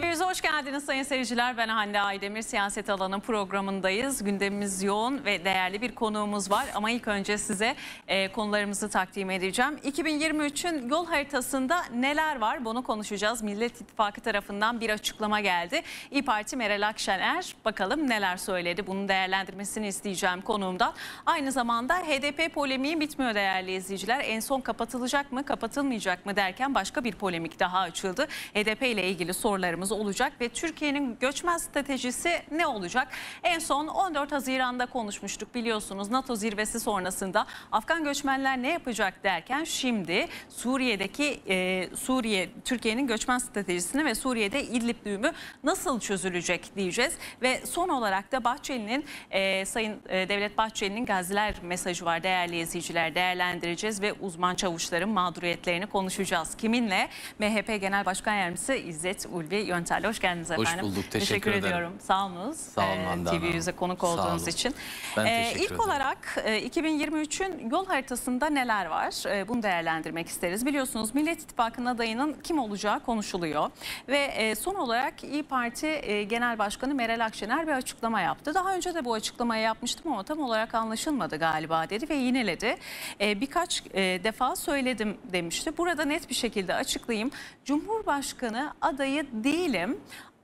TV'ye hoş geldiniz sayın seyirciler. Ben Hande Aydemir. Siyaset alanı programındayız. Gündemimiz yoğun ve değerli bir konuğumuz var. Ama ilk önce size e, konularımızı takdim edeceğim. 2023'ün yol haritasında neler var bunu konuşacağız. Millet İttifakı tarafından bir açıklama geldi. İYİ Parti Meral Akşener bakalım neler söyledi. Bunun değerlendirmesini isteyeceğim konuğumdan. Aynı zamanda HDP polemiği bitmiyor değerli izleyiciler. En son kapatılacak mı kapatılmayacak mı derken başka bir polemik daha açıldı. HDP ile ilgili sorularımız konumuz olacak ve Türkiye'nin göçmen stratejisi ne olacak? En son 14 Haziran'da konuşmuştuk biliyorsunuz NATO zirvesi sonrasında Afgan göçmenler ne yapacak derken şimdi Suriye'deki e, Suriye Türkiye'nin göçmen stratejisini ve Suriye'de İdlib düğümü nasıl çözülecek diyeceğiz ve son olarak da Bahçeli'nin e, Sayın e, Devlet Bahçeli'nin gaziler mesajı var değerli izleyiciler değerlendireceğiz ve uzman çavuşların mağduriyetlerini konuşacağız. Kiminle? MHP Genel Başkan Yardımcısı İzzet Ulvi Yöntel'le. Hoş geldiniz efendim. Hoş bulduk. Teşekkür, teşekkür ederim. ediyorum. Sağolunuz. Sağ olun Hande ee, TV Yüz'e konuk olduğunuz için. Ben ee, teşekkür ilk ederim. olarak 2023'ün e, yol haritasında neler var? Ee, bunu değerlendirmek isteriz. Biliyorsunuz Millet İttifakı'nın adayının kim olacağı konuşuluyor. Ve e, son olarak İyi Parti e, Genel Başkanı Meral Akşener bir açıklama yaptı. Daha önce de bu açıklamayı yapmıştım ama tam olarak anlaşılmadı galiba dedi ve yineledi. E, birkaç e, defa söyledim demişti. Burada net bir şekilde açıklayayım. Cumhurbaşkanı adayı değil değilim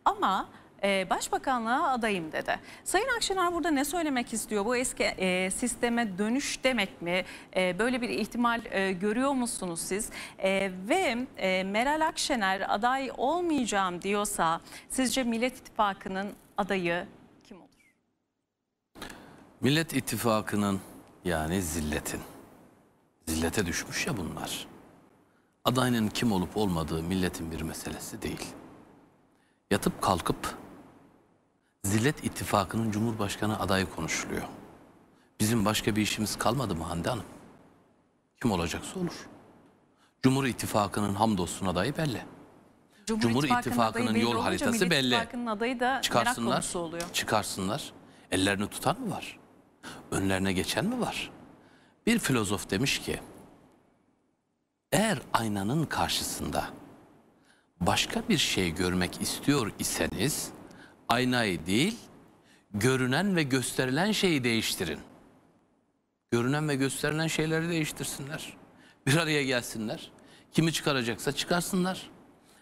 ama e, başbakanlığa adayım dedi. Sayın Akşener burada ne söylemek istiyor? Bu eski e, sisteme dönüş demek mi? E, böyle bir ihtimal e, görüyor musunuz siz? E, ve e, Meral Akşener aday olmayacağım diyorsa sizce Millet İttifakı'nın adayı kim olur? Millet İttifakı'nın yani zilletin, zillete düşmüş ya bunlar. Adayının kim olup olmadığı milletin bir meselesi değil yatıp kalkıp Zillet İttifakı'nın Cumhurbaşkanı adayı konuşuluyor. Bizim başka bir işimiz kalmadı mı Hande Hanım? Kim olacaksa olur. Cumhur İttifakı'nın hamdolsun adayı belli. Cumhur, Cumhur İttifakı'nın yol haritası belli. adayı da çıkarsınlar, oluyor. Çıkarsınlar. Ellerini tutan mı var? Önlerine geçen mi var? Bir filozof demiş ki, eğer aynanın karşısında başka bir şey görmek istiyor iseniz aynayı değil görünen ve gösterilen şeyi değiştirin. Görünen ve gösterilen şeyleri değiştirsinler. Bir araya gelsinler. Kimi çıkaracaksa çıkarsınlar.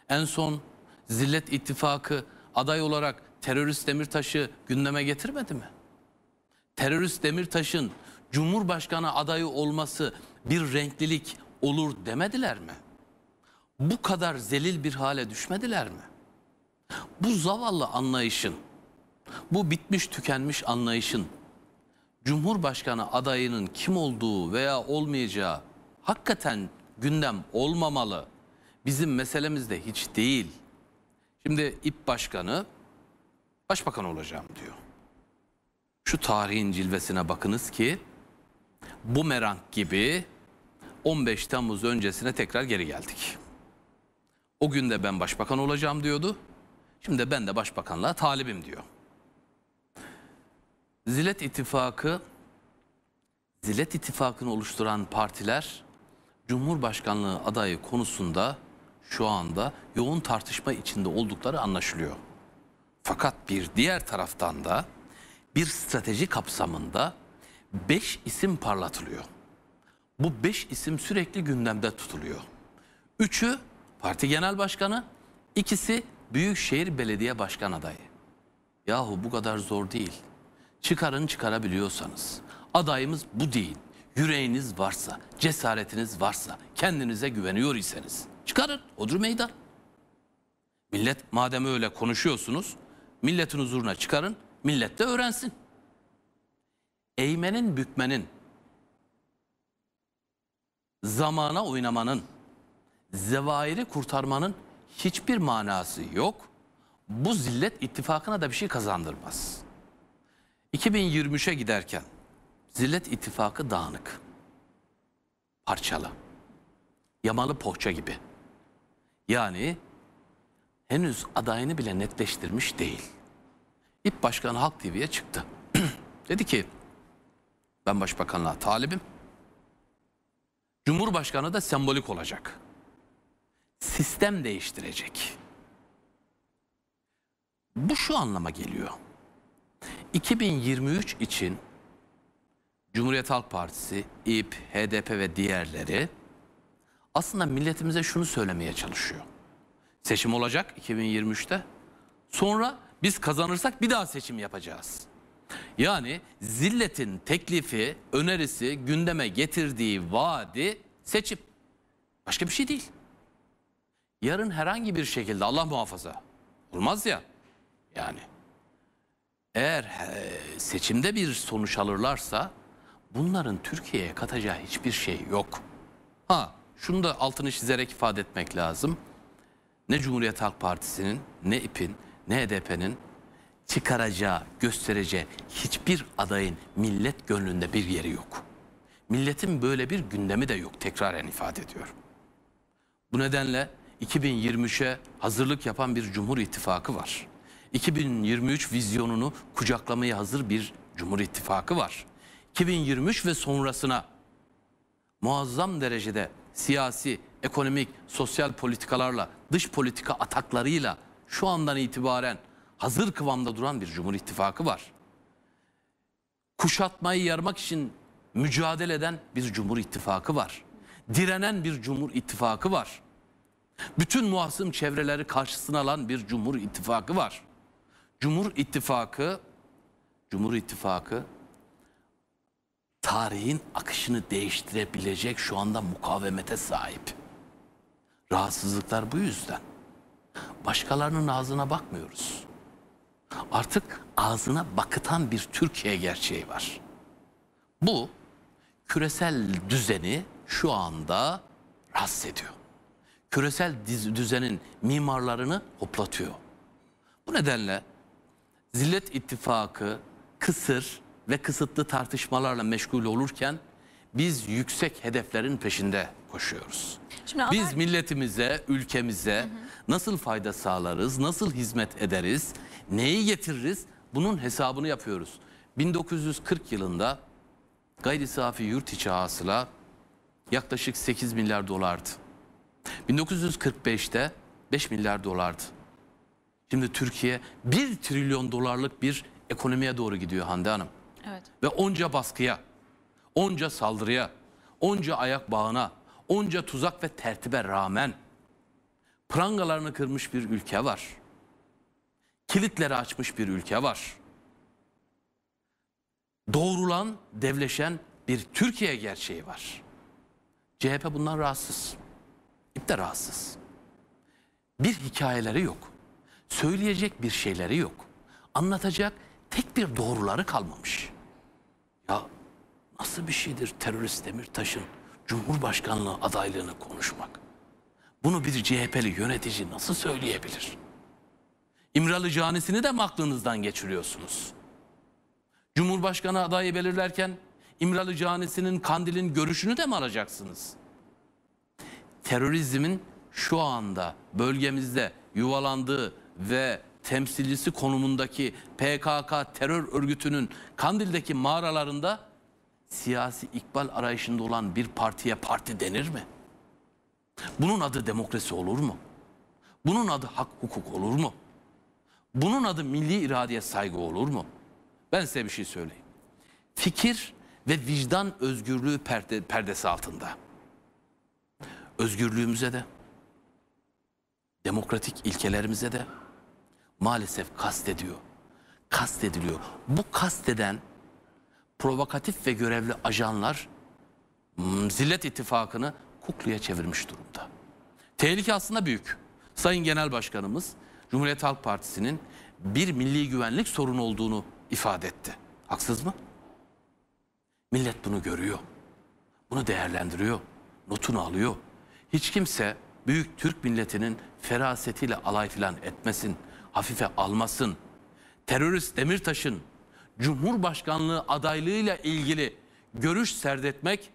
En son Zillet İttifakı aday olarak terörist Demirtaş'ı gündeme getirmedi mi? Terörist Demirtaş'ın Cumhurbaşkanı adayı olması bir renklilik olur demediler mi? bu kadar zelil bir hale düşmediler mi? Bu zavallı anlayışın, bu bitmiş tükenmiş anlayışın Cumhurbaşkanı adayının kim olduğu veya olmayacağı hakikaten gündem olmamalı. Bizim meselemizde hiç değil. Şimdi İP Başkanı başbakan olacağım diyor. Şu tarihin cilvesine bakınız ki bu merank gibi 15 Temmuz öncesine tekrar geri geldik. O gün de ben başbakan olacağım diyordu. Şimdi de ben de başbakanlığa talibim diyor. Zilet ittifakı Zilet ittifakını oluşturan partiler Cumhurbaşkanlığı adayı konusunda şu anda yoğun tartışma içinde oldukları anlaşılıyor. Fakat bir diğer taraftan da bir strateji kapsamında 5 isim parlatılıyor. Bu 5 isim sürekli gündemde tutuluyor. Üçü Parti genel başkanı, ikisi büyükşehir belediye başkan adayı. Yahu bu kadar zor değil. Çıkarın çıkarabiliyorsanız. Adayımız bu değil. Yüreğiniz varsa, cesaretiniz varsa, kendinize güveniyor iseniz çıkarın. Odur meydan. Millet madem öyle konuşuyorsunuz, milletin huzuruna çıkarın, millet de öğrensin. Eğmenin, bükmenin, zamana oynamanın, zevairi kurtarmanın hiçbir manası yok. Bu zillet ittifakına da bir şey kazandırmaz. 2023'e giderken zillet ittifakı dağınık. Parçalı. Yamalı poğaça gibi. Yani henüz adayını bile netleştirmiş değil. İP Başkanı Halk TV'ye çıktı. Dedi ki ben başbakanlığa talibim. Cumhurbaşkanı da sembolik olacak sistem değiştirecek. Bu şu anlama geliyor. 2023 için Cumhuriyet Halk Partisi, İP, HDP ve diğerleri aslında milletimize şunu söylemeye çalışıyor. Seçim olacak 2023'te. Sonra biz kazanırsak bir daha seçim yapacağız. Yani zilletin teklifi, önerisi, gündeme getirdiği vaadi seçim. Başka bir şey değil yarın herhangi bir şekilde Allah muhafaza olmaz ya yani eğer seçimde bir sonuç alırlarsa bunların Türkiye'ye katacağı hiçbir şey yok. Ha şunu da altını çizerek ifade etmek lazım. Ne Cumhuriyet Halk Partisi'nin ne İP'in ne HDP'nin çıkaracağı, göstereceği hiçbir adayın millet gönlünde bir yeri yok. Milletin böyle bir gündemi de yok tekraren ifade ediyorum. Bu nedenle 2023'e hazırlık yapan bir Cumhur İttifakı var. 2023 vizyonunu kucaklamaya hazır bir Cumhur İttifakı var. 2023 ve sonrasına muazzam derecede siyasi, ekonomik, sosyal politikalarla, dış politika ataklarıyla şu andan itibaren hazır kıvamda duran bir Cumhur İttifakı var. Kuşatmayı yarmak için mücadele eden bir Cumhur İttifakı var. Direnen bir Cumhur İttifakı var. Bütün muhasım çevreleri karşısına alan bir Cumhur İttifakı var. Cumhur İttifakı Cumhur İttifakı tarihin akışını değiştirebilecek şu anda mukavemete sahip. Rahatsızlıklar bu yüzden. Başkalarının ağzına bakmıyoruz. Artık ağzına bakıtan bir Türkiye gerçeği var. Bu küresel düzeni şu anda rahatsız ediyor küresel düzenin mimarlarını hoplatıyor. Bu nedenle Zillet ittifakı kısır ve kısıtlı tartışmalarla meşgul olurken biz yüksek hedeflerin peşinde koşuyoruz. Şimdi biz haber... milletimize, ülkemize hı hı. nasıl fayda sağlarız, nasıl hizmet ederiz, neyi getiririz bunun hesabını yapıyoruz. 1940 yılında gayri safi yurt içi hasıla yaklaşık 8 milyar dolardı. 1945'te 5 milyar dolardı. Şimdi Türkiye 1 trilyon dolarlık bir ekonomiye doğru gidiyor Hande Hanım. Evet. Ve onca baskıya, onca saldırıya, onca ayak bağına, onca tuzak ve tertibe rağmen prangalarını kırmış bir ülke var. Kilitleri açmış bir ülke var. Doğrulan, devleşen bir Türkiye gerçeği var. CHP bundan rahatsız. İp de rahatsız. Bir hikayeleri yok. Söyleyecek bir şeyleri yok. Anlatacak tek bir doğruları kalmamış. Ya nasıl bir şeydir terörist Demirtaş'ın Cumhurbaşkanlığı adaylığını konuşmak? Bunu bir CHP'li yönetici nasıl söyleyebilir? İmralı Canisi'ni de mi aklınızdan geçiriyorsunuz? Cumhurbaşkanı adayı belirlerken İmralı Canisi'nin Kandil'in görüşünü de mi alacaksınız? terörizmin şu anda bölgemizde yuvalandığı ve temsilcisi konumundaki PKK terör örgütünün Kandil'deki mağaralarında siyasi ikbal arayışında olan bir partiye parti denir mi? Bunun adı demokrasi olur mu? Bunun adı hak hukuk olur mu? Bunun adı milli iradeye saygı olur mu? Ben size bir şey söyleyeyim. Fikir ve vicdan özgürlüğü perde, perdesi altında özgürlüğümüze de, demokratik ilkelerimize de maalesef kastediyor. Kastediliyor. Bu kasteden provokatif ve görevli ajanlar hmm, Zillet ittifakını kukluya çevirmiş durumda. Tehlike aslında büyük. Sayın Genel Başkanımız Cumhuriyet Halk Partisi'nin bir milli güvenlik sorunu olduğunu ifade etti. Haksız mı? Millet bunu görüyor. Bunu değerlendiriyor. Notunu alıyor. Hiç kimse büyük Türk milletinin ferasetiyle alay filan etmesin, hafife almasın. Terörist Demirtaş'ın Cumhurbaşkanlığı adaylığıyla ilgili görüş serdetmek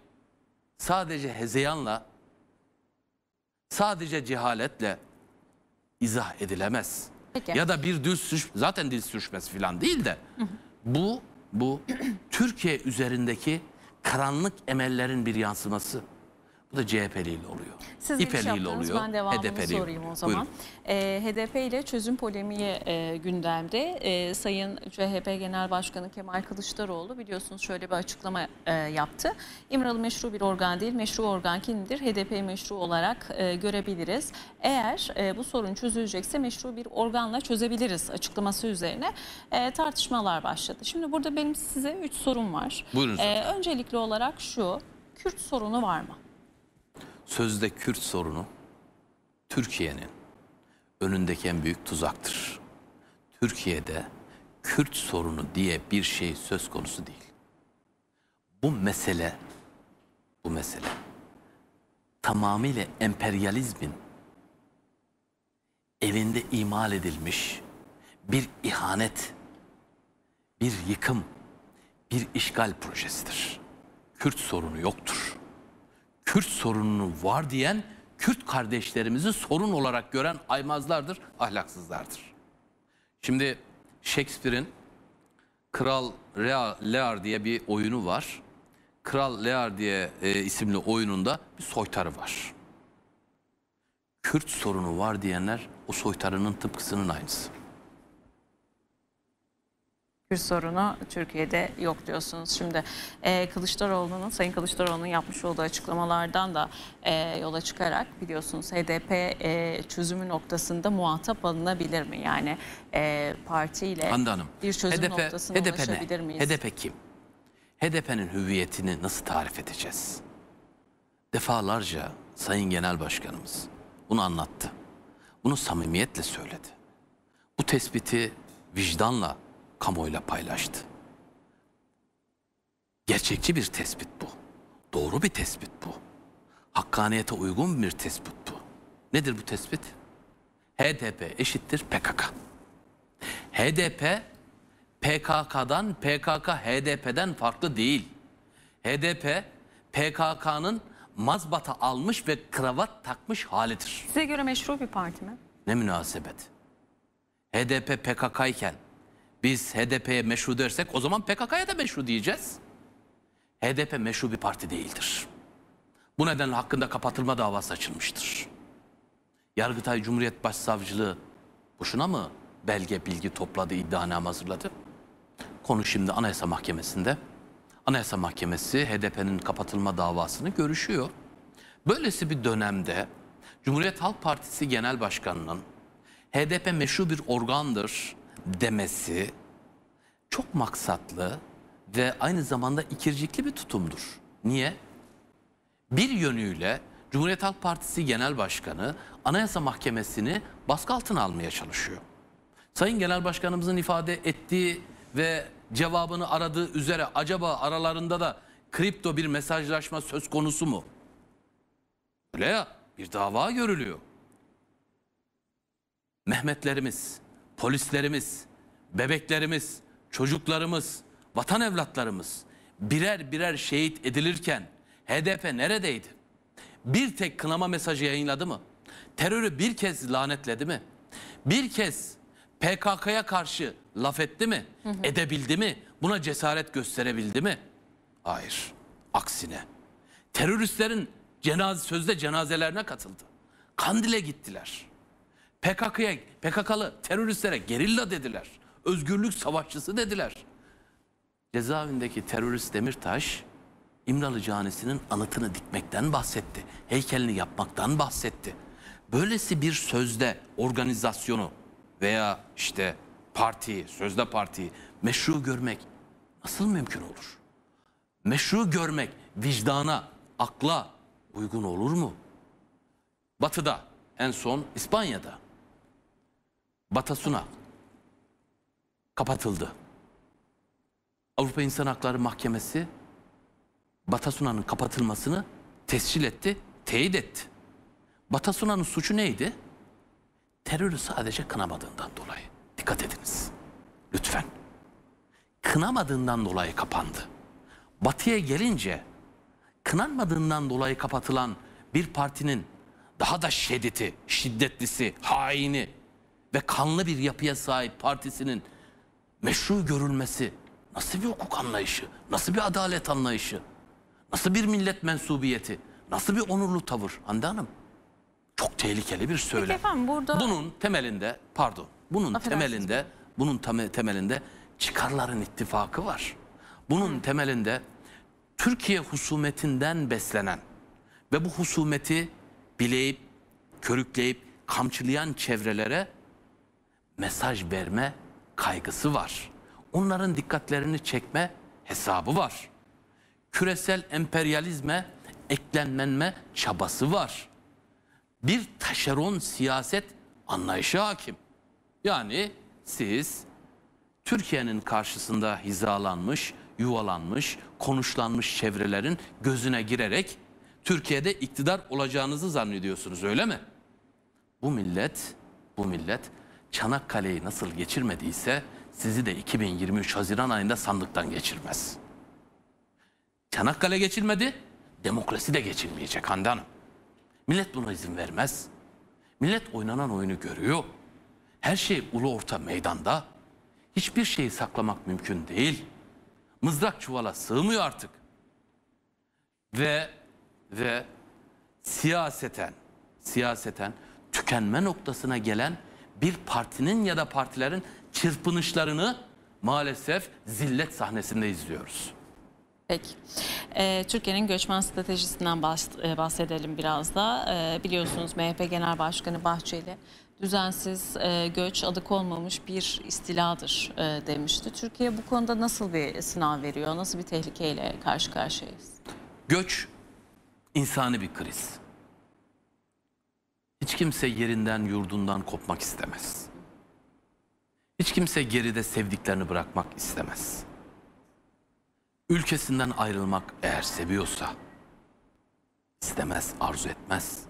sadece hezeyanla, sadece cehaletle izah edilemez. Peki. Ya da bir dil suç, zaten dil suçması filan değil de bu bu Türkiye üzerindeki karanlık emellerin bir yansıması. Bu da CHP'liyle oluyor. Siz İpeliyle şey oluyor. Ben devamını HDP'li. sorayım o zaman. E, ee, HDP ile çözüm polemiği e, gündemde. E, Sayın CHP Genel Başkanı Kemal Kılıçdaroğlu biliyorsunuz şöyle bir açıklama e, yaptı. İmralı meşru bir organ değil, meşru organ kimdir? HDP meşru olarak e, görebiliriz. Eğer e, bu sorun çözülecekse meşru bir organla çözebiliriz açıklaması üzerine e, tartışmalar başladı. Şimdi burada benim size üç sorum var. Buyurun. E, öncelikli olarak şu, Kürt sorunu var mı? sözde Kürt sorunu Türkiye'nin önündeki en büyük tuzaktır. Türkiye'de Kürt sorunu diye bir şey söz konusu değil. Bu mesele, bu mesele tamamıyla emperyalizmin evinde imal edilmiş bir ihanet, bir yıkım, bir işgal projesidir. Kürt sorunu yoktur. Kürt sorununu var diyen Kürt kardeşlerimizi sorun olarak gören aymazlardır, ahlaksızlardır. Şimdi Shakespeare'in Kral Lear diye bir oyunu var. Kral Lear diye e, isimli oyununda bir soytarı var. Kürt sorunu var diyenler o soytarının tıpkısının aynısı. Kürt sorunu Türkiye'de yok diyorsunuz. Şimdi e, Kılıçdaroğlu'nun, Sayın Kılıçdaroğlu'nun yapmış olduğu açıklamalardan da e, yola çıkarak biliyorsunuz HDP e, çözümü noktasında muhatap alınabilir mi? Yani e, partiyle Hanım, bir çözüm HDP, noktasına HDP ulaşabilir ne? miyiz? HDP kim? HDP'nin hüviyetini nasıl tarif edeceğiz? Defalarca Sayın Genel Başkanımız bunu anlattı. Bunu samimiyetle söyledi. Bu tespiti vicdanla kamuoyuyla paylaştı. Gerçekçi bir tespit bu. Doğru bir tespit bu. Hakkaniyete uygun bir tespit bu. Nedir bu tespit? HDP eşittir PKK. HDP PKK'dan, PKK HDP'den farklı değil. HDP PKK'nın mazbata almış ve kravat takmış halidir. Size göre meşru bir parti mi? Ne münasebet. HDP PKK iken biz HDP'ye meşru dersek o zaman PKK'ya da meşru diyeceğiz. HDP meşru bir parti değildir. Bu nedenle hakkında kapatılma davası açılmıştır. Yargıtay Cumhuriyet Başsavcılığı boşuna mı belge bilgi topladı, iddianame hazırladı? Konu şimdi Anayasa Mahkemesi'nde. Anayasa Mahkemesi HDP'nin kapatılma davasını görüşüyor. Böylesi bir dönemde Cumhuriyet Halk Partisi Genel Başkanı'nın HDP meşru bir organdır, demesi çok maksatlı ve aynı zamanda ikircikli bir tutumdur. Niye? Bir yönüyle Cumhuriyet Halk Partisi Genel Başkanı Anayasa Mahkemesi'ni baskı altına almaya çalışıyor. Sayın Genel Başkanımızın ifade ettiği ve cevabını aradığı üzere acaba aralarında da kripto bir mesajlaşma söz konusu mu? Öyle ya bir dava görülüyor. Mehmetlerimiz, polislerimiz, bebeklerimiz, çocuklarımız, vatan evlatlarımız birer birer şehit edilirken HDP neredeydi? Bir tek kınama mesajı yayınladı mı? Terörü bir kez lanetledi mi? Bir kez PKK'ya karşı laf etti mi? Hı hı. Edebildi mi? Buna cesaret gösterebildi mi? Hayır. Aksine. Teröristlerin cenaze, sözde cenazelerine katıldı. Kandil'e gittiler. PKK'ya, PKK'lı teröristlere gerilla dediler. Özgürlük savaşçısı dediler. Cezaevindeki terörist Demirtaş İmralı Canisi'nin anıtını dikmekten bahsetti. Heykelini yapmaktan bahsetti. Böylesi bir sözde organizasyonu veya işte partiyi, sözde partiyi meşru görmek nasıl mümkün olur? Meşru görmek vicdana, akla uygun olur mu? Batı'da, en son İspanya'da Batasuna kapatıldı. Avrupa İnsan Hakları Mahkemesi Batasuna'nın kapatılmasını tescil etti, teyit etti. Batasuna'nın suçu neydi? Terörü sadece kınamadığından dolayı. Dikkat ediniz. Lütfen. Kınamadığından dolayı kapandı. Batı'ya gelince kınanmadığından dolayı kapatılan bir partinin daha da şiddeti, şiddetlisi, haini, ve kanlı bir yapıya sahip partisinin meşru görülmesi nasıl bir hukuk anlayışı, nasıl bir adalet anlayışı, nasıl bir millet mensubiyeti, nasıl bir onurlu tavır Hande Hanım? Çok tehlikeli bir söylem. Peki efendim burada... Bunun temelinde, pardon, bunun Affedersiniz. temelinde, bunun temelinde çıkarların ittifakı var. Bunun Hı. temelinde Türkiye husumetinden beslenen ve bu husumeti bileyip, körükleyip, kamçılayan çevrelere mesaj verme kaygısı var. Onların dikkatlerini çekme hesabı var. Küresel emperyalizme eklenmenme çabası var. Bir taşeron siyaset anlayışı hakim. Yani siz Türkiye'nin karşısında hizalanmış, yuvalanmış, konuşlanmış çevrelerin gözüne girerek Türkiye'de iktidar olacağınızı zannediyorsunuz öyle mi? Bu millet, bu millet Çanakkale'yi nasıl geçirmediyse sizi de 2023 Haziran ayında sandıktan geçirmez. Çanakkale geçilmedi, demokrasi de geçilmeyecek Hande Hanım. Millet buna izin vermez. Millet oynanan oyunu görüyor. Her şey ulu orta meydanda. Hiçbir şeyi saklamak mümkün değil. Mızrak çuvala sığmıyor artık. Ve ve siyaseten siyaseten tükenme noktasına gelen bir partinin ya da partilerin çırpınışlarını maalesef zillet sahnesinde izliyoruz. Peki. E, Türkiye'nin göçmen stratejisinden e, bahsedelim biraz da. E, biliyorsunuz MHP Genel Başkanı Bahçeli düzensiz e, göç adı konmamış bir istiladır e, demişti. Türkiye bu konuda nasıl bir sınav veriyor? Nasıl bir tehlikeyle karşı karşıyayız? Göç insani bir kriz. Hiç kimse yerinden yurdundan kopmak istemez. Hiç kimse geride sevdiklerini bırakmak istemez. Ülkesinden ayrılmak eğer seviyorsa istemez, arzu etmez.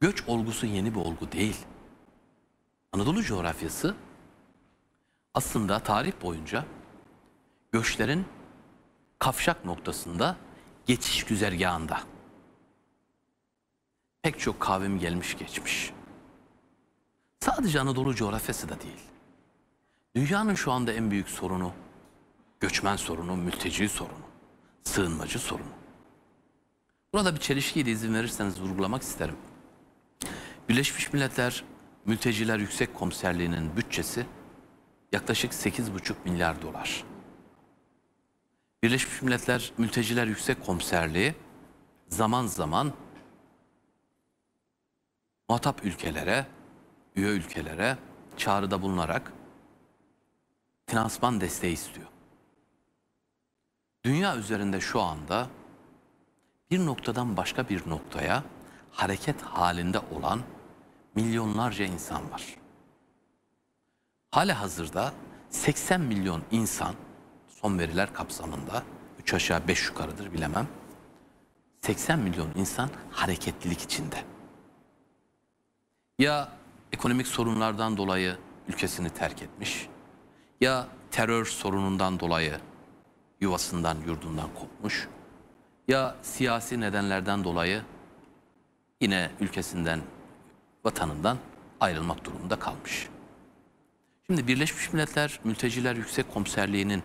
Göç olgusu yeni bir olgu değil. Anadolu coğrafyası aslında tarih boyunca göçlerin kavşak noktasında geçiş güzergahında pek çok kavim gelmiş geçmiş. Sadece Anadolu coğrafyası da değil. Dünyanın şu anda en büyük sorunu göçmen sorunu, mülteci sorunu, sığınmacı sorunu. Burada bir çelişkiye de izin verirseniz vurgulamak isterim. Birleşmiş Milletler Mülteciler Yüksek Komiserliği'nin bütçesi yaklaşık 8,5 milyar dolar. Birleşmiş Milletler Mülteciler Yüksek Komiserliği zaman zaman muhatap ülkelere, üye ülkelere çağrıda bulunarak finansman desteği istiyor. Dünya üzerinde şu anda bir noktadan başka bir noktaya hareket halinde olan milyonlarca insan var. Hala hazırda 80 milyon insan son veriler kapsamında 3 aşağı 5 yukarıdır bilemem. 80 milyon insan hareketlilik içinde ya ekonomik sorunlardan dolayı ülkesini terk etmiş ya terör sorunundan dolayı yuvasından, yurdundan kopmuş ya siyasi nedenlerden dolayı yine ülkesinden, vatanından ayrılmak durumunda kalmış. Şimdi Birleşmiş Milletler Mülteciler Yüksek Komiserliği'nin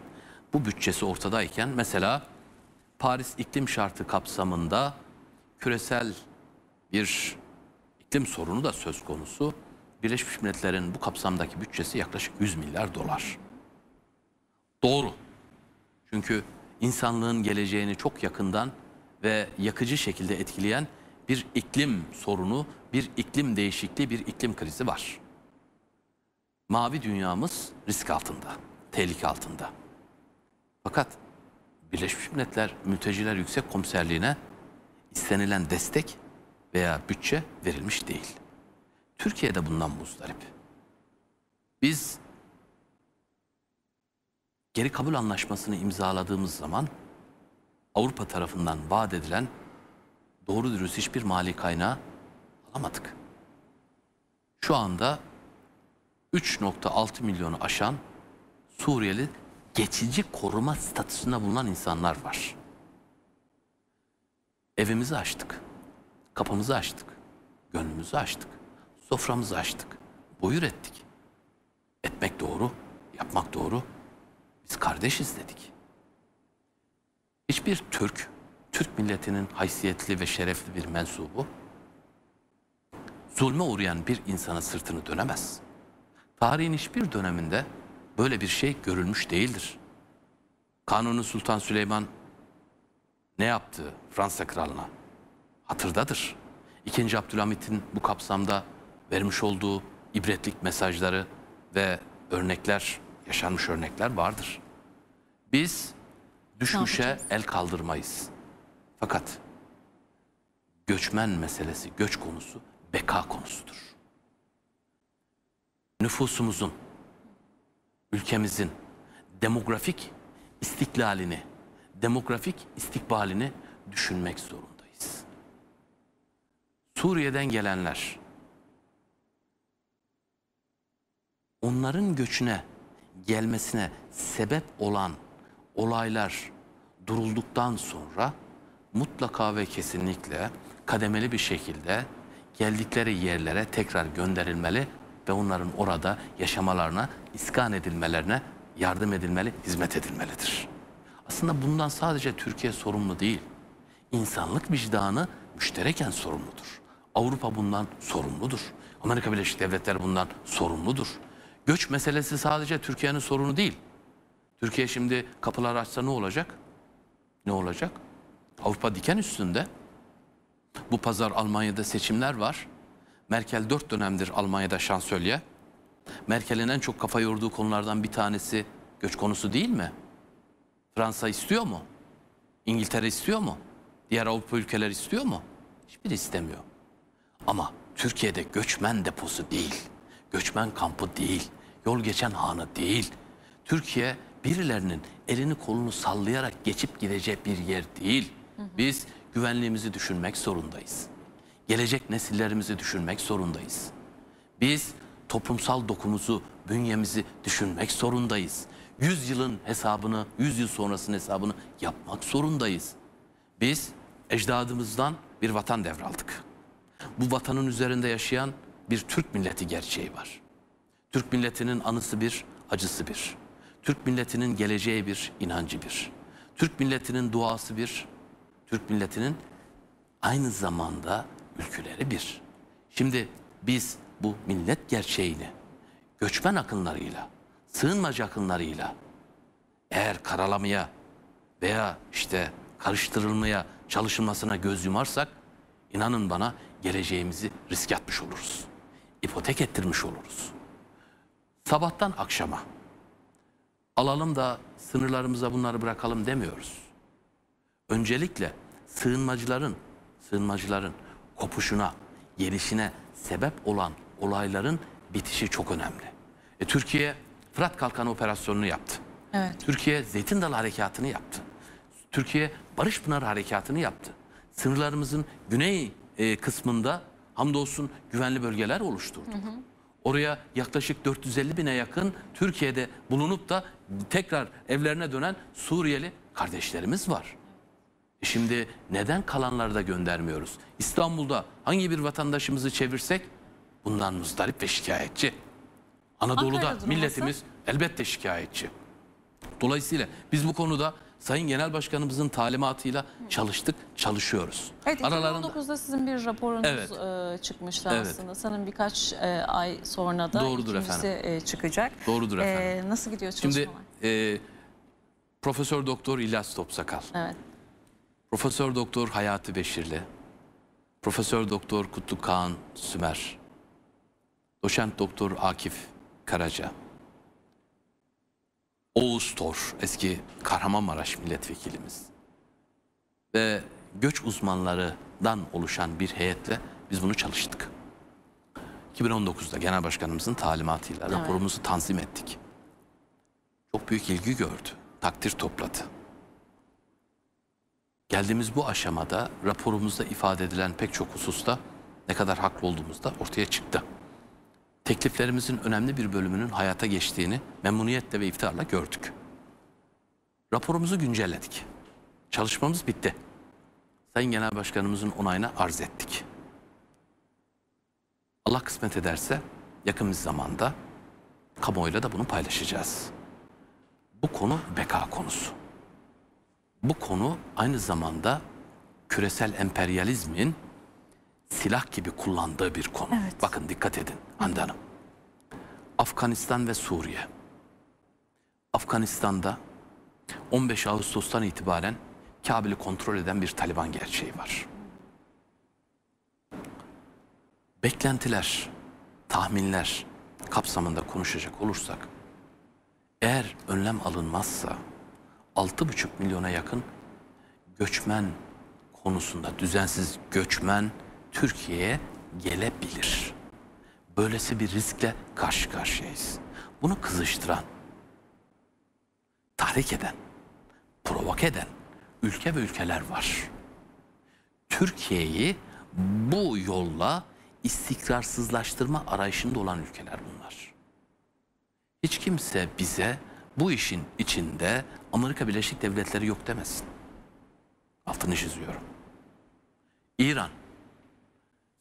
bu bütçesi ortadayken mesela Paris İklim Şartı kapsamında küresel bir iklim sorunu da söz konusu. Birleşmiş Milletler'in bu kapsamdaki bütçesi yaklaşık 100 milyar dolar. Doğru. Çünkü insanlığın geleceğini çok yakından ve yakıcı şekilde etkileyen bir iklim sorunu, bir iklim değişikliği, bir iklim krizi var. Mavi dünyamız risk altında, tehlike altında. Fakat Birleşmiş Milletler Mülteciler Yüksek Komiserliği'ne istenilen destek veya bütçe verilmiş değil. Türkiye de bundan muzdarip. Biz geri kabul anlaşmasını imzaladığımız zaman Avrupa tarafından vaat edilen doğru dürüst hiçbir mali kaynağı alamadık. Şu anda 3.6 milyonu aşan Suriyeli geçici koruma statüsünde bulunan insanlar var. Evimizi açtık. Kapımızı açtık. Gönlümüzü açtık. Soframızı açtık. Buyur ettik. Etmek doğru, yapmak doğru. Biz kardeşiz dedik. Hiçbir Türk, Türk milletinin haysiyetli ve şerefli bir mensubu, zulme uğrayan bir insana sırtını dönemez. Tarihin hiçbir döneminde böyle bir şey görülmüş değildir. Kanuni Sultan Süleyman ne yaptı Fransa kralına? hatırdadır. İkinci Abdülhamit'in bu kapsamda vermiş olduğu ibretlik mesajları ve örnekler, yaşanmış örnekler vardır. Biz düşmüşe el kaldırmayız. Fakat göçmen meselesi, göç konusu beka konusudur. Nüfusumuzun, ülkemizin demografik istiklalini, demografik istikbalini düşünmek zorunda. Suriye'den gelenler onların göçüne gelmesine sebep olan olaylar durulduktan sonra mutlaka ve kesinlikle kademeli bir şekilde geldikleri yerlere tekrar gönderilmeli ve onların orada yaşamalarına, iskan edilmelerine yardım edilmeli, hizmet edilmelidir. Aslında bundan sadece Türkiye sorumlu değil, insanlık vicdanı müştereken sorumludur. Avrupa bundan sorumludur. Amerika Birleşik Devletleri bundan sorumludur. Göç meselesi sadece Türkiye'nin sorunu değil. Türkiye şimdi kapılar açsa ne olacak? Ne olacak? Avrupa diken üstünde. Bu pazar Almanya'da seçimler var. Merkel dört dönemdir Almanya'da şansölye. Merkel'in en çok kafa yorduğu konulardan bir tanesi göç konusu değil mi? Fransa istiyor mu? İngiltere istiyor mu? Diğer Avrupa ülkeler istiyor mu? Hiçbiri istemiyor. Ama Türkiye'de göçmen deposu değil, göçmen kampı değil, yol geçen hanı değil. Türkiye birilerinin elini kolunu sallayarak geçip gideceği bir yer değil. Biz güvenliğimizi düşünmek zorundayız. Gelecek nesillerimizi düşünmek zorundayız. Biz toplumsal dokumuzu, bünyemizi düşünmek zorundayız. 100 yılın hesabını, 100 yıl sonrasının hesabını yapmak zorundayız. Biz ecdadımızdan bir vatan devraldık bu vatanın üzerinde yaşayan bir Türk milleti gerçeği var. Türk milletinin anısı bir, acısı bir. Türk milletinin geleceği bir, inancı bir. Türk milletinin duası bir, Türk milletinin aynı zamanda ülkeleri bir. Şimdi biz bu millet gerçeğini göçmen akınlarıyla, sığınmacı akınlarıyla eğer karalamaya veya işte karıştırılmaya çalışılmasına göz yumarsak inanın bana geleceğimizi riske atmış oluruz. İpotek ettirmiş oluruz. Sabahtan akşama alalım da sınırlarımıza bunları bırakalım demiyoruz. Öncelikle sığınmacıların, sığınmacıların kopuşuna, gelişine sebep olan olayların bitişi çok önemli. E, Türkiye Fırat Kalkanı operasyonunu yaptı. Evet. Türkiye Zeytin Dalı Harekatı'nı yaptı. Türkiye Barış Pınarı Harekatı'nı yaptı. Sınırlarımızın güney e, kısmında hamdolsun güvenli bölgeler oluşturduk. Hı hı. Oraya yaklaşık 450 bine yakın Türkiye'de bulunup da tekrar evlerine dönen Suriyeli kardeşlerimiz var. E şimdi neden kalanları da göndermiyoruz? İstanbul'da hangi bir vatandaşımızı çevirsek bundan muzdarip ve şikayetçi. Anadolu'da milletimiz elbette şikayetçi. Dolayısıyla biz bu konuda Sayın Genel Başkanımızın talimatıyla çalıştık, çalışıyoruz. Evet, 2019'da Aralarında... sizin bir raporunuz evet. e, çıkmıştı evet. aslında. Sanırım birkaç e, ay sonra da Doğrudur ikincisi efendim. E, çıkacak. Doğrudur e, efendim. E, nasıl gidiyor çalışmalar? Şimdi e, Profesör Doktor İlyas Topsakal. Evet. Profesör Doktor Hayati Beşirli. Profesör Doktor Kutlu Kaan Sümer. Doşent Doktor Akif Karaca. Oğuz Tor, eski Kahramanmaraş milletvekilimiz ve göç uzmanlarından oluşan bir heyetle biz bunu çalıştık. 2019'da genel başkanımızın talimatıyla evet. raporumuzu tanzim ettik. Çok büyük ilgi gördü, takdir topladı. Geldiğimiz bu aşamada raporumuzda ifade edilen pek çok hususta ne kadar haklı olduğumuz da ortaya çıktı tekliflerimizin önemli bir bölümünün hayata geçtiğini memnuniyetle ve iftiharla gördük. Raporumuzu güncelledik. Çalışmamız bitti. Sayın Genel Başkanımızın onayına arz ettik. Allah kısmet ederse yakın bir zamanda kamuoyuyla da bunu paylaşacağız. Bu konu beka konusu. Bu konu aynı zamanda küresel emperyalizmin silah gibi kullandığı bir konu. Evet. Bakın dikkat edin Hande Hanım. Afganistan ve Suriye. Afganistan'da 15 Ağustos'tan itibaren Kabil'i kontrol eden bir Taliban gerçeği var. Beklentiler, tahminler kapsamında konuşacak olursak eğer önlem alınmazsa 6,5 milyona yakın göçmen konusunda düzensiz göçmen Türkiye'ye gelebilir. Böylesi bir riskle karşı karşıyayız. Bunu kızıştıran, tahrik eden, provok eden ülke ve ülkeler var. Türkiye'yi bu yolla istikrarsızlaştırma arayışında olan ülkeler bunlar. Hiç kimse bize bu işin içinde Amerika Birleşik Devletleri yok demesin. Altını çiziyorum. İran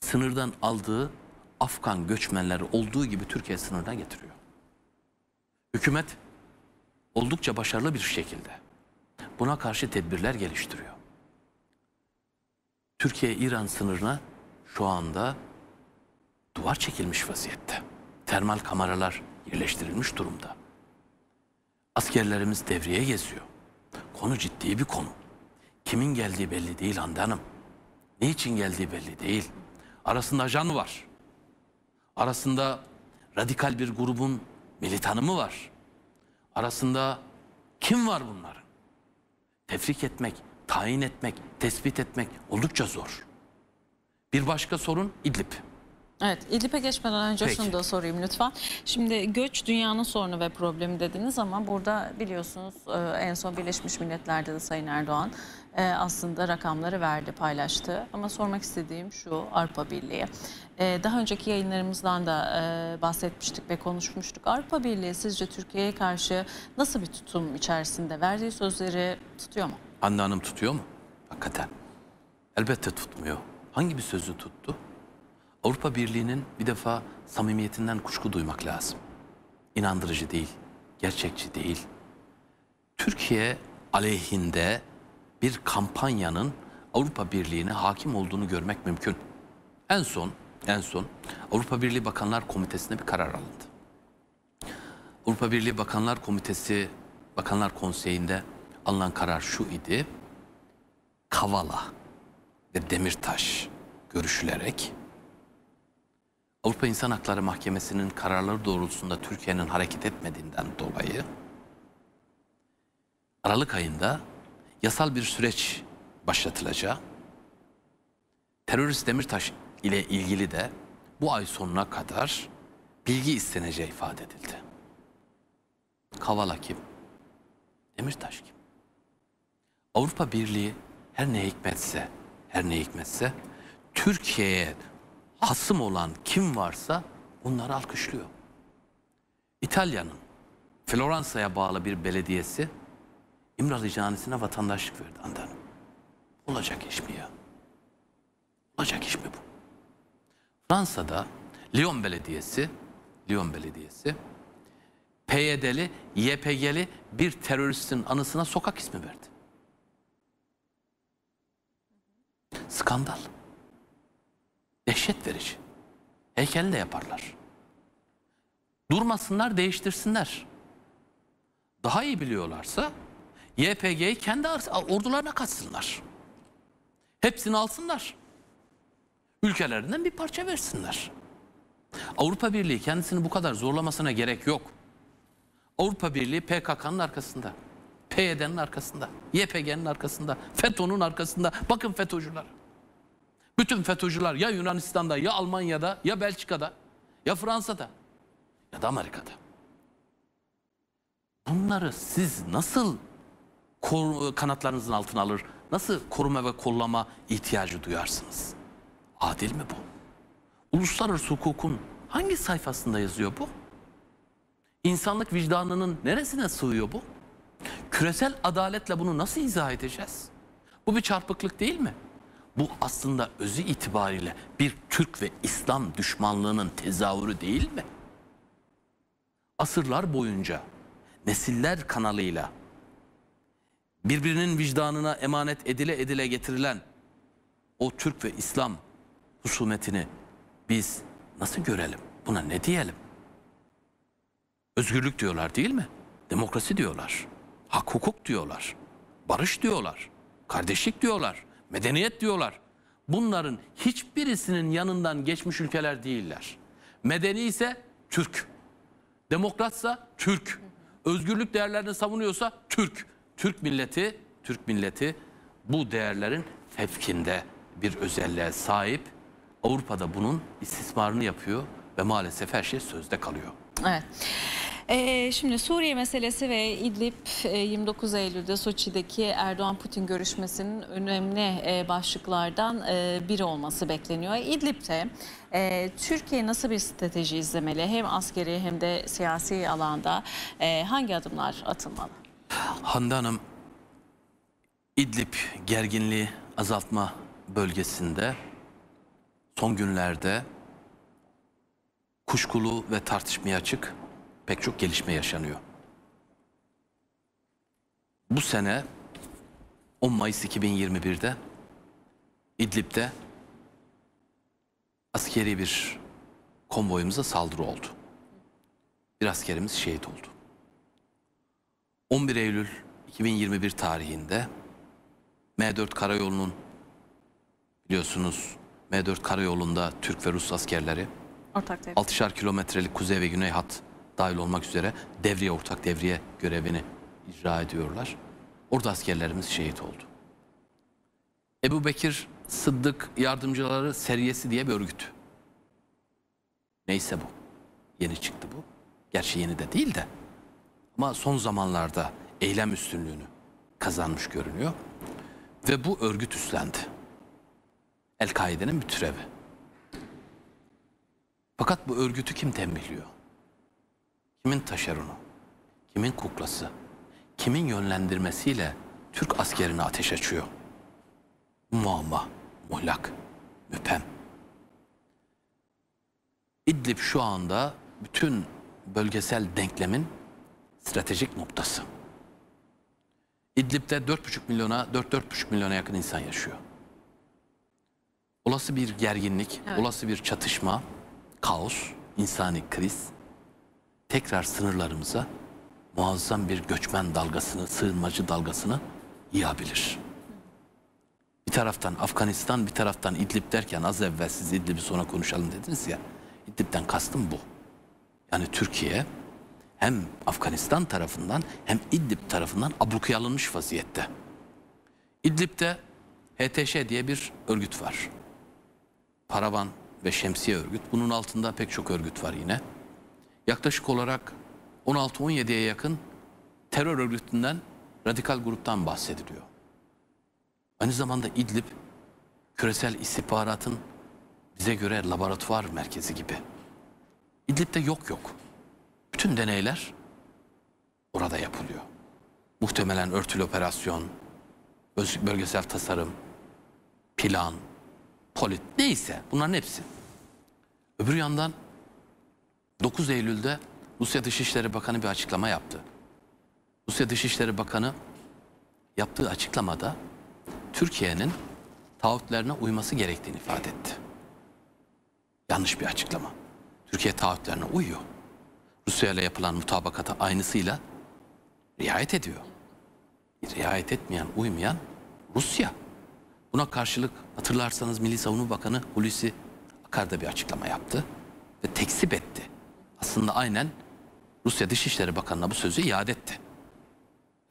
sınırdan aldığı Afgan göçmenleri olduğu gibi Türkiye sınırına getiriyor. Hükümet oldukça başarılı bir şekilde buna karşı tedbirler geliştiriyor. Türkiye-İran sınırına şu anda duvar çekilmiş vaziyette. Termal kameralar yerleştirilmiş durumda. Askerlerimiz devreye geziyor. Konu ciddi bir konu. Kimin geldiği belli değil Hande Hanım. için geldiği belli değil. Arasında ajan mı var? Arasında radikal bir grubun militanı mı var? Arasında kim var bunların? Tefrik etmek, tayin etmek, tespit etmek oldukça zor. Bir başka sorun İdlib. Evet, İdlib'e geçmeden önce Peki. şunu da sorayım lütfen. Şimdi göç dünyanın sorunu ve problemi dediniz ama burada biliyorsunuz e, en son Birleşmiş Milletler'de de Sayın Erdoğan e, aslında rakamları verdi, paylaştı. Ama sormak istediğim şu Arpa Birliği. E, daha önceki yayınlarımızdan da e, bahsetmiştik ve konuşmuştuk. Arpa Birliği sizce Türkiye'ye karşı nasıl bir tutum içerisinde? Verdiği sözleri tutuyor mu? Anne Hanım tutuyor mu? Hakikaten. Elbette tutmuyor. Hangi bir sözü tuttu? Avrupa Birliği'nin bir defa samimiyetinden kuşku duymak lazım. İnandırıcı değil, gerçekçi değil. Türkiye aleyhinde bir kampanyanın Avrupa Birliği'ne hakim olduğunu görmek mümkün. En son en son Avrupa Birliği Bakanlar Komitesi'ne bir karar alındı. Avrupa Birliği Bakanlar Komitesi Bakanlar Konseyi'nde alınan karar şu idi. Kavala ve Demirtaş görüşülerek Avrupa İnsan Hakları Mahkemesi'nin kararları doğrultusunda Türkiye'nin hareket etmediğinden dolayı Aralık ayında yasal bir süreç başlatılacağı, terörist Demirtaş ile ilgili de bu ay sonuna kadar bilgi isteneceği ifade edildi. Kavala kim? Demirtaş kim? Avrupa Birliği her ne hikmetse, her ne hikmetse Türkiye'ye hasım olan kim varsa onları alkışlıyor. İtalya'nın Floransa'ya bağlı bir belediyesi İmralı Canisi'ne vatandaşlık verdi Handan. Olacak iş mi ya? Olacak iş mi bu? Fransa'da Lyon Belediyesi, Lyon Belediyesi, PYD'li, YPG'li bir teröristin anısına sokak ismi verdi. Skandal. Dehşet verici. Heykel de yaparlar. Durmasınlar, değiştirsinler. Daha iyi biliyorlarsa YPG'yi kendi ordularına katsınlar. Hepsini alsınlar. Ülkelerinden bir parça versinler. Avrupa Birliği kendisini bu kadar zorlamasına gerek yok. Avrupa Birliği PKK'nın arkasında. PYD'nin arkasında, YPG'nin arkasında, FETÖ'nün arkasında. Bakın FETÖ'cüler. Bütün FETÖ'cüler ya Yunanistan'da, ya Almanya'da, ya Belçika'da, ya Fransa'da, ya da Amerika'da. Bunları siz nasıl kanatlarınızın altına alır? Nasıl koruma ve kollama ihtiyacı duyarsınız? Adil mi bu? Uluslararası hukukun hangi sayfasında yazıyor bu? İnsanlık vicdanının neresine sığıyor bu? Küresel adaletle bunu nasıl izah edeceğiz? Bu bir çarpıklık değil mi? Bu aslında özü itibariyle bir Türk ve İslam düşmanlığının tezahürü değil mi? Asırlar boyunca nesiller kanalıyla birbirinin vicdanına emanet edile edile getirilen o Türk ve İslam husumetini biz nasıl görelim? Buna ne diyelim? Özgürlük diyorlar değil mi? Demokrasi diyorlar. Hak hukuk diyorlar. Barış diyorlar. Kardeşlik diyorlar. Medeniyet diyorlar. Bunların hiçbirisinin yanından geçmiş ülkeler değiller. Medeni ise Türk. Demokratsa Türk. Özgürlük değerlerini savunuyorsa Türk. Türk milleti, Türk milleti bu değerlerin fevkinde bir özelliğe sahip. Avrupa'da bunun istismarını yapıyor ve maalesef her şey sözde kalıyor. Evet. Ee, şimdi Suriye meselesi ve İdlib 29 e, Eylül'de Soçi'deki Erdoğan-Putin görüşmesinin önemli e, başlıklardan e, biri olması bekleniyor. İdlib'te Türkiye nasıl bir strateji izlemeli hem askeri hem de siyasi alanda hangi adımlar atılmalı? Hande Hanım, İdlib gerginliği azaltma bölgesinde son günlerde kuşkulu ve tartışmaya açık pek çok gelişme yaşanıyor. Bu sene 10 Mayıs 2021'de İdlib'de askeri bir konvoyumuza saldırı oldu. Bir askerimiz şehit oldu. 11 Eylül 2021 tarihinde M4 Karayolu'nun biliyorsunuz M4 Karayolu'nda Türk ve Rus askerleri ortak devriye. 6'şar kilometrelik kuzey ve güney hat dahil olmak üzere devriye ortak devriye görevini icra ediyorlar. Orada askerlerimiz şehit oldu. Ebu Bekir Sıddık Yardımcıları Seriyesi diye bir örgüt. Neyse bu. Yeni çıktı bu. Gerçi yeni de değil de ama son zamanlarda eylem üstünlüğünü kazanmış görünüyor. Ve bu örgüt üstlendi. El-Kaide'nin bir türevi. Fakat bu örgütü kim tembihliyor? Kimin taşeronu? Kimin kuklası? Kimin yönlendirmesiyle Türk askerini ateş açıyor? Muamma, muhlak, müpem. İdlib şu anda bütün bölgesel denklemin stratejik noktası. İdlib'de 4,5 milyona, 4-4,5 milyona yakın insan yaşıyor. Olası bir gerginlik, evet. olası bir çatışma, kaos, insani kriz tekrar sınırlarımıza muazzam bir göçmen dalgasını, sığınmacı dalgasını yiyebilir. Bir taraftan Afganistan, bir taraftan İdlib derken az evvel siz İdlib'i sonra konuşalım dediniz ya. İdlib'den kastım bu. Yani Türkiye hem Afganistan tarafından hem İdlib tarafından ablukayalanmış vaziyette. İdlib'de HTŞ diye bir örgüt var. Paravan ve Şemsiye örgüt. Bunun altında pek çok örgüt var yine. Yaklaşık olarak 16-17'ye yakın terör örgütünden, radikal gruptan bahsediliyor. Aynı zamanda İdlib, küresel istihbaratın bize göre laboratuvar merkezi gibi. İdlib'de yok yok bütün deneyler burada yapılıyor. Muhtemelen örtülü operasyon, bölgesel tasarım, plan, polit neyse bunların hepsi. Öbür yandan 9 Eylül'de Rusya Dışişleri Bakanı bir açıklama yaptı. Rusya Dışişleri Bakanı yaptığı açıklamada Türkiye'nin taahhütlerine uyması gerektiğini ifade etti. Yanlış bir açıklama. Türkiye taahhütlerine uyuyor. Rusya ile yapılan mutabakata aynısıyla riayet ediyor. Riayet etmeyen, uymayan Rusya. Buna karşılık hatırlarsanız Milli Savunma Bakanı Hulusi Akar da bir açıklama yaptı ve tekzip etti. Aslında aynen Rusya Dışişleri Bakanı'na bu sözü iade etti.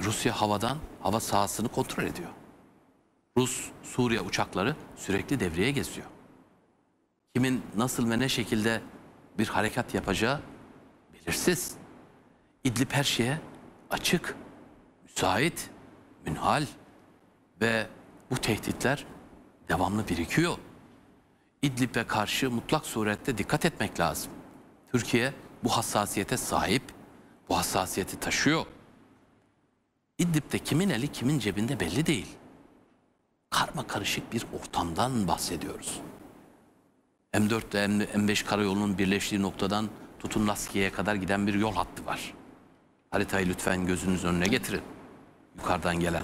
Rusya havadan hava sahasını kontrol ediyor. Rus, Suriye uçakları sürekli devreye geziyor. Kimin nasıl ve ne şekilde bir harekat yapacağı belirsiz. İdlib her şeye açık, müsait, münhal ve bu tehditler devamlı birikiyor. İdlib'e karşı mutlak surette dikkat etmek lazım. Türkiye bu hassasiyete sahip, bu hassasiyeti taşıyor. İdlib'de kimin eli kimin cebinde belli değil. Karma karışık bir ortamdan bahsediyoruz. M4 ile M5 karayolunun birleştiği noktadan tutun kadar giden bir yol hattı var. Haritayı lütfen gözünüz önüne getirin. Yukarıdan gelen,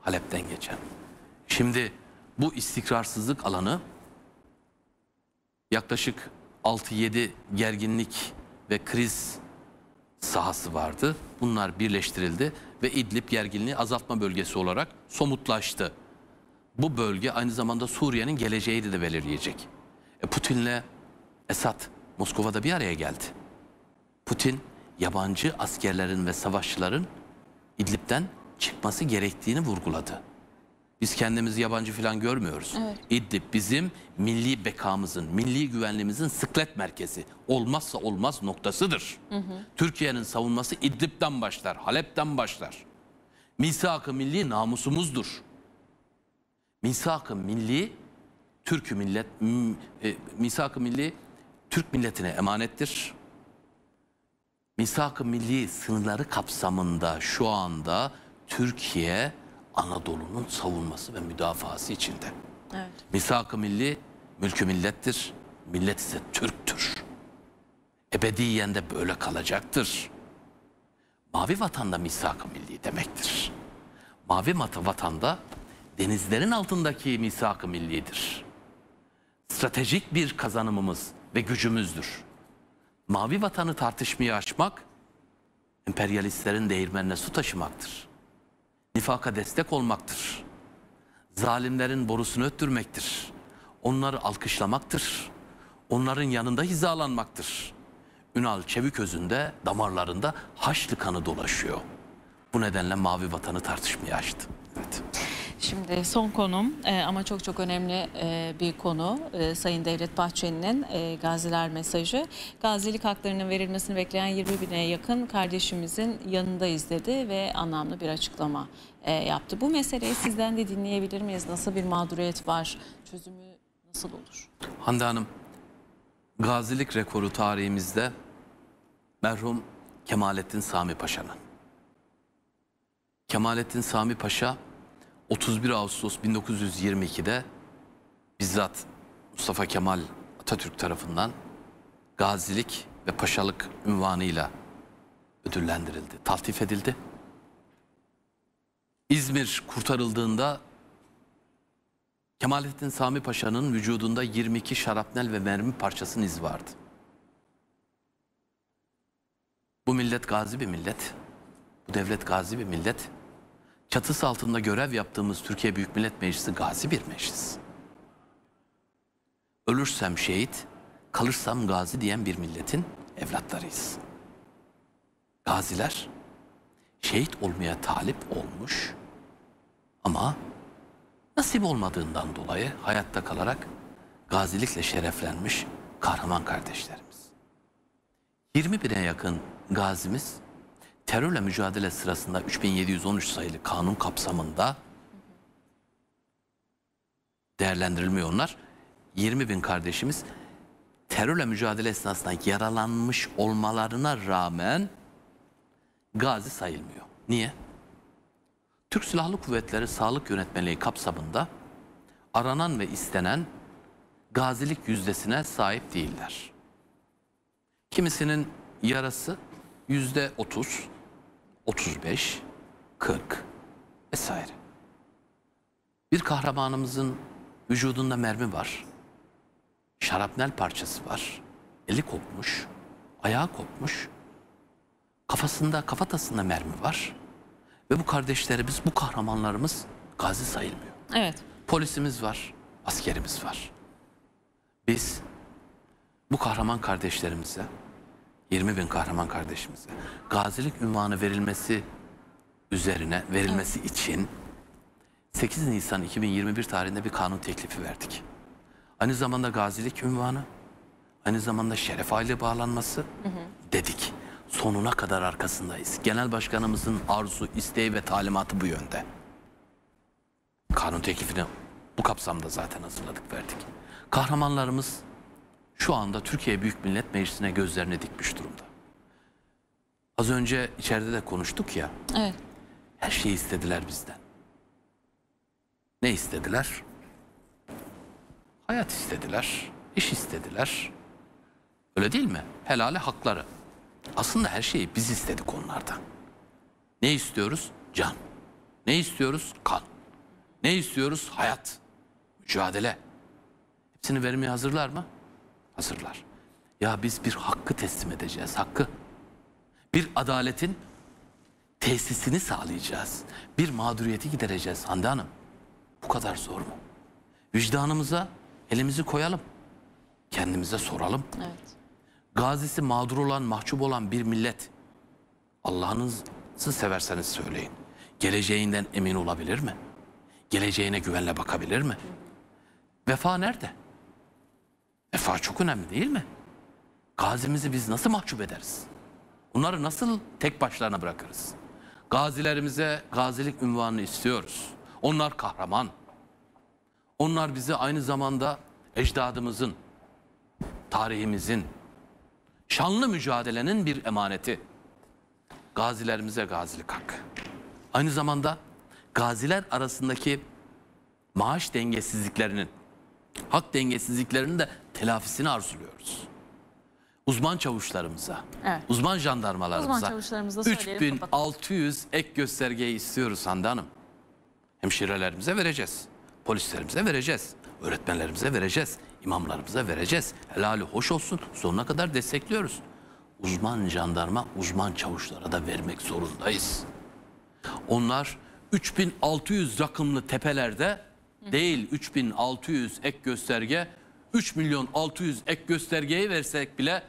Halep'ten geçen. Şimdi bu istikrarsızlık alanı yaklaşık 6-7 gerginlik ve kriz sahası vardı. Bunlar birleştirildi ve İdlib gerginliği azaltma bölgesi olarak somutlaştı. Bu bölge aynı zamanda Suriye'nin geleceğini de belirleyecek. E Putin'le Esad Moskova'da bir araya geldi. Putin yabancı askerlerin ve savaşçıların İdlib'den çıkması gerektiğini vurguladı. Biz kendimizi yabancı falan görmüyoruz. Evet. İdlib bizim milli bekamızın, milli güvenliğimizin sıklet merkezi. Olmazsa olmaz noktasıdır. Türkiye'nin savunması İdlib'den başlar, Halep'ten başlar. Misak-ı milli namusumuzdur. Misak-ı milli Türk millet e, misak-ı milli Türk milletine emanettir misak-ı milli sınırları kapsamında şu anda Türkiye Anadolu'nun savunması ve müdafası içinde. Evet. Misak-ı milli mülkü millettir, millet ise Türktür. Ebediyen de böyle kalacaktır. Mavi vatanda misak-ı milli demektir. Mavi vatanda denizlerin altındaki misak-ı millidir. Stratejik bir kazanımımız ve gücümüzdür mavi vatanı tartışmaya açmak, emperyalistlerin değirmenine su taşımaktır. Nifaka destek olmaktır. Zalimlerin borusunu öttürmektir. Onları alkışlamaktır. Onların yanında hizalanmaktır. Ünal Çeviköz'ün de damarlarında haçlı kanı dolaşıyor. Bu nedenle mavi vatanı tartışmaya açtı. Evet. Şimdi son konum e, ama çok çok önemli e, bir konu e, Sayın Devlet Bahçeli'nin e, gaziler mesajı. Gazilik haklarının verilmesini bekleyen 20 bine yakın kardeşimizin yanındayız dedi ve anlamlı bir açıklama e, yaptı. Bu meseleyi sizden de dinleyebilir miyiz? Nasıl bir mağduriyet var? Çözümü nasıl olur? Hande Hanım, gazilik rekoru tarihimizde merhum Kemalettin Sami Paşa'nın. Kemalettin Sami Paşa 31 Ağustos 1922'de bizzat Mustafa Kemal Atatürk tarafından gazilik ve paşalık ünvanıyla ödüllendirildi, taltif edildi. İzmir kurtarıldığında Kemalettin Sami Paşa'nın vücudunda 22 şarapnel ve mermi parçasının iz vardı. Bu millet gazi bir millet. Bu devlet gazi bir millet çatısı altında görev yaptığımız Türkiye Büyük Millet Meclisi gazi bir meclis. Ölürsem şehit, kalırsam gazi diyen bir milletin evlatlarıyız. Gaziler şehit olmaya talip olmuş ama nasip olmadığından dolayı hayatta kalarak gazilikle şereflenmiş kahraman kardeşlerimiz. 21'e yakın gazimiz terörle mücadele sırasında 3713 sayılı kanun kapsamında değerlendirilmiyor onlar. 20 bin kardeşimiz terörle mücadele esnasında yaralanmış olmalarına rağmen gazi sayılmıyor. Niye? Türk Silahlı Kuvvetleri Sağlık Yönetmeliği kapsamında aranan ve istenen gazilik yüzdesine sahip değiller. Kimisinin yarası yüzde otuz, 35, 40 vesaire. Bir kahramanımızın vücudunda mermi var. Şarapnel parçası var. Eli kopmuş, ayağı kopmuş. Kafasında, kafatasında mermi var. Ve bu kardeşlerimiz, bu kahramanlarımız gazi sayılmıyor. Evet. Polisimiz var, askerimiz var. Biz bu kahraman kardeşlerimize 20 bin kahraman kardeşimize gazilik ünvanı verilmesi üzerine verilmesi evet. için 8 Nisan 2021 tarihinde bir kanun teklifi verdik. Aynı zamanda gazilik ünvanı, aynı zamanda şeref aile bağlanması hı hı. dedik. Sonuna kadar arkasındayız. Genel başkanımızın arzu, isteği ve talimatı bu yönde. Kanun teklifini bu kapsamda zaten hazırladık, verdik. Kahramanlarımız şu anda Türkiye Büyük Millet Meclisi'ne gözlerini dikmiş durumda. Az önce içeride de konuştuk ya. Evet. Her şeyi istediler bizden. Ne istediler? Hayat istediler, iş istediler. Öyle değil mi? Helale hakları. Aslında her şeyi biz istedik onlardan. Ne istiyoruz? Can. Ne istiyoruz? Kan. Ne istiyoruz? Hayat. Mücadele. Hepsini vermeye hazırlar mı? hazırlar. Ya biz bir hakkı teslim edeceğiz, hakkı. Bir adaletin tesisini sağlayacağız. Bir mağduriyeti gidereceğiz Hande Hanım. Bu kadar zor mu? Vicdanımıza elimizi koyalım. Kendimize soralım. Evet. Gazisi mağdur olan, mahcup olan bir millet. Allah'ınızı severseniz söyleyin. Geleceğinden emin olabilir mi? Geleceğine güvenle bakabilir mi? Vefa nerede? Menfaat çok önemli değil mi? Gazimizi biz nasıl mahcup ederiz? Bunları nasıl tek başlarına bırakırız? Gazilerimize gazilik ünvanını istiyoruz. Onlar kahraman. Onlar bizi aynı zamanda ecdadımızın, tarihimizin, şanlı mücadelenin bir emaneti. Gazilerimize gazilik hakkı. Aynı zamanda gaziler arasındaki maaş dengesizliklerinin, hak dengesizliklerinin de telafisini arzuluyoruz. Uzman çavuşlarımıza, evet. uzman jandarmalarımıza uzman çavuşlarımıza 3600 ek göstergeyi istiyoruz Hande Hanım. Hemşirelerimize vereceğiz, polislerimize vereceğiz, öğretmenlerimize vereceğiz, imamlarımıza vereceğiz. Helali hoş olsun sonuna kadar destekliyoruz. Uzman jandarma, uzman çavuşlara da vermek zorundayız. Onlar 3600 rakımlı tepelerde değil 3600 ek gösterge 3 milyon 600 ek göstergeyi versek bile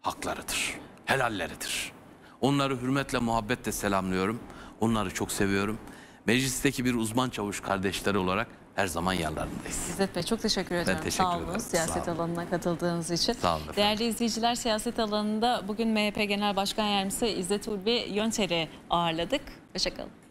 haklarıdır, helalleridir. Onları hürmetle muhabbetle selamlıyorum. Onları çok seviyorum. Meclisteki bir uzman çavuş kardeşleri olarak her zaman yanlarındayız. İzzet Bey çok teşekkür ederim. Ben teşekkür Sağ olun ederim. siyaset Sağ olun. alanına katıldığınız için. Sağ olun Değerli izleyiciler siyaset alanında bugün MHP Genel Başkan Yardımcısı İzzet Ulvi Yönter'i ağırladık. Hoşçakalın.